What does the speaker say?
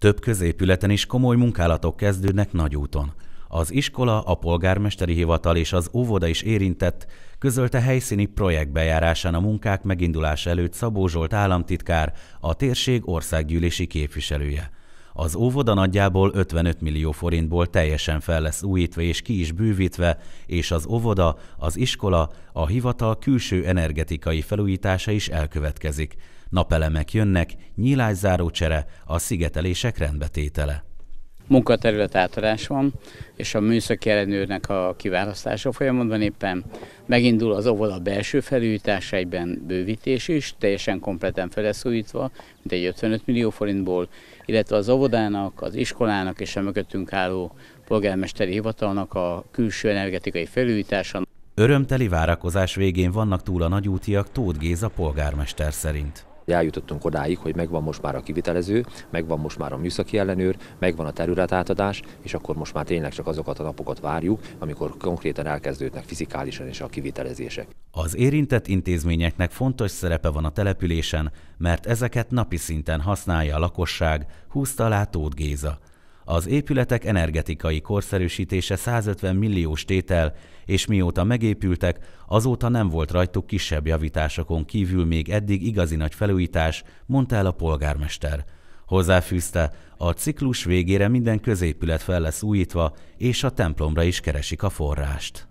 Több középületen is komoly munkálatok kezdődnek nagyúton. Az iskola, a polgármesteri hivatal és az óvoda is érintett, közölte helyszíni projekt bejárásán a munkák megindulása előtt Szabó Zsolt államtitkár, a térség országgyűlési képviselője. Az óvoda nagyjából 55 millió forintból teljesen fel lesz újítva és ki is bővítve, és az óvoda, az iskola, a hivatal külső energetikai felújítása is elkövetkezik. Napelemek jönnek, nyílászáró csere, a szigetelések rendbetétele munkaterület átadás van, és a műszaki ellenőrnek a kiválasztása folyamatban éppen megindul az óvoda belső felújítása, egyben bővítés is, teljesen kompletten feleszújítva, mint egy 55 millió forintból, illetve az óvodának, az iskolának és a mögöttünk álló polgármesteri hivatalnak a külső energetikai felújítása. Örömteli várakozás végén vannak túl a nagyútiak Tóth Géza polgármester szerint eljutottunk odáig, hogy megvan most már a kivitelező, megvan most már a műszaki ellenőr, megvan a területátadás, és akkor most már tényleg csak azokat a napokat várjuk, amikor konkrétan elkezdődnek fizikálisan is a kivitelezések. Az érintett intézményeknek fontos szerepe van a településen, mert ezeket napi szinten használja a lakosság, húzta alá Tóth Géza. Az épületek energetikai korszerűsítése 150 milliós tétel, és mióta megépültek, azóta nem volt rajtuk kisebb javításokon kívül még eddig igazi nagy felújítás, mondta el a polgármester. Hozzáfűzte, a ciklus végére minden középület fel lesz újítva, és a templomra is keresik a forrást.